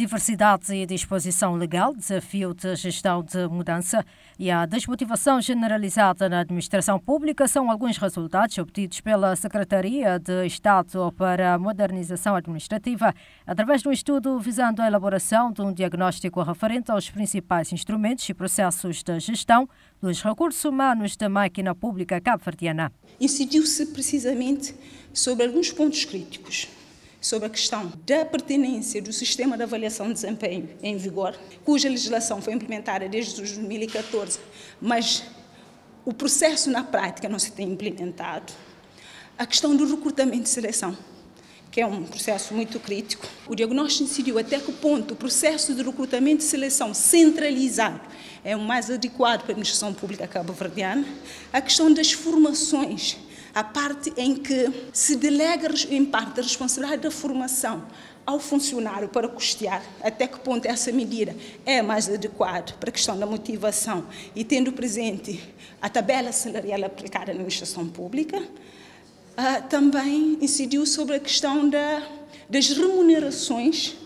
diversidade e disposição legal, desafio de gestão de mudança e a desmotivação generalizada na administração pública são alguns resultados obtidos pela Secretaria de Estado para a Modernização Administrativa, através de um estudo visando a elaboração de um diagnóstico referente aos principais instrumentos e processos de gestão dos recursos humanos da máquina pública cabo-verdiana. Incidiu-se precisamente sobre alguns pontos críticos sobre a questão da pertinência do sistema de avaliação de desempenho em vigor, cuja legislação foi implementada desde 2014, mas o processo na prática não se tem implementado. A questão do recrutamento e seleção, que é um processo muito crítico. O diagnóstico incidiu até que ponto o processo de recrutamento e seleção centralizado é o mais adequado para a administração pública cabo-verdiana. A questão das formações a parte em que se delega em parte a responsabilidade da formação ao funcionário para custear até que ponto essa medida é mais adequada para a questão da motivação e tendo presente a tabela salarial aplicada na administração pública, ah, também incidiu sobre a questão da, das remunerações,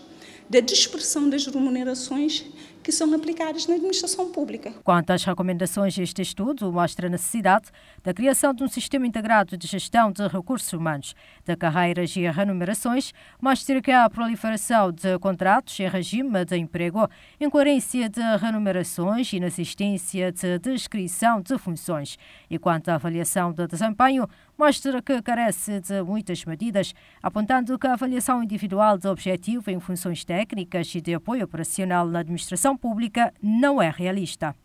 da dispersão das remunerações que são aplicadas na administração pública. Quanto às recomendações deste estudo, mostra a necessidade da criação de um sistema integrado de gestão de recursos humanos, de carreiras e renumerações, mostra que a proliferação de contratos em regime de emprego, incoerência de renumerações e inexistência de descrição de funções. E quanto à avaliação de desempenho, mostra que carece de muitas medidas, apontando que a avaliação individual de objetivo em funções técnicas e de apoio operacional na administração pública não é realista.